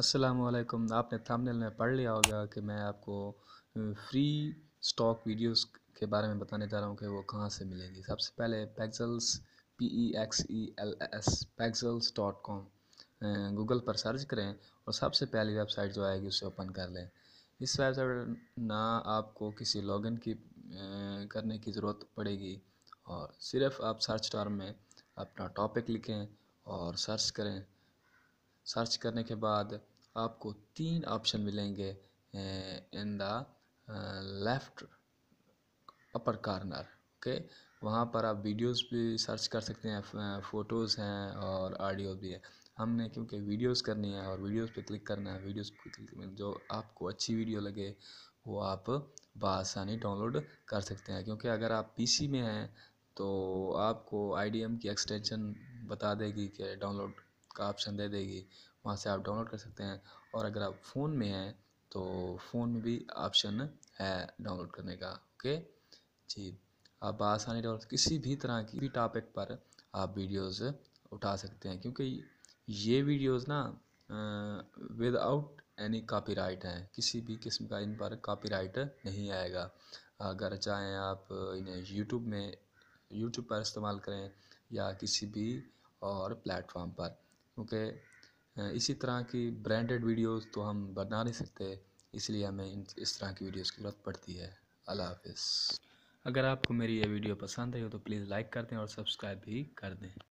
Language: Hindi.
असलकम आपने थंबनेल में पढ़ लिया होगा कि मैं आपको फ्री स्टॉक वीडियोस के बारे में बताने जा रहा हूँ कि वो कहाँ से मिलेंगी सबसे पहले Pexels P E X E L S Pexels dot com Google पर सर्च करें और सबसे पहली वेबसाइट जो आएगी उसे ओपन कर लें इस वेबसाइट ना आपको किसी लॉगिन की करने की ज़रूरत पड़ेगी और सिर्फ आप सर्च टर्म में अपना टॉपिक लिखें और सर्च करें सर्च करने के बाद आपको तीन ऑप्शन मिलेंगे in the left upper corner okay वहाँ पर आप वीडियोस भी सर्च कर सकते हैं फ़ोटोज़ हैं और ऑडियो भी है हमने क्योंकि वीडियोस करनी है और वीडियोस पे क्लिक करना है वीडियोस पे क्लिक जो आपको अच्छी वीडियो लगे वो आप बसानी डाउनलोड कर सकते हैं क्योंकि अगर आप पीसी में हैं तो आपको आईडीएम की एक्सटेंशन बता देगी कि डाउनलोड का ऑप्शन दे देगी वहाँ से आप डाउनलोड कर सकते हैं और अगर आप फ़ोन में हैं तो फ़ोन में भी ऑप्शन है डाउनलोड करने का ओके जी आप आसानी डाउनलोड किसी भी तरह की भी टॉपिक पर आप वीडियोस उठा सकते हैं क्योंकि ये वीडियोस ना विदाउट एनी कॉपीराइट हैं किसी भी किस्म का इन पर राइट नहीं आएगा अगर चाहें आप इन्हें यूट्यूब में यूट्यूब पर इस्तेमाल करें या किसी भी और प्लेटफॉर्म पर क्योंकि इसी तरह की ब्रांडेड वीडियोस तो हम बना नहीं सकते इसलिए हमें इस तरह की वीडियोस की ज़रूरत पड़ती है अल्लाह हाफिज़ अगर आपको मेरी ये वीडियो पसंद आई हो तो प्लीज़ लाइक कर दें और सब्सक्राइब भी कर दें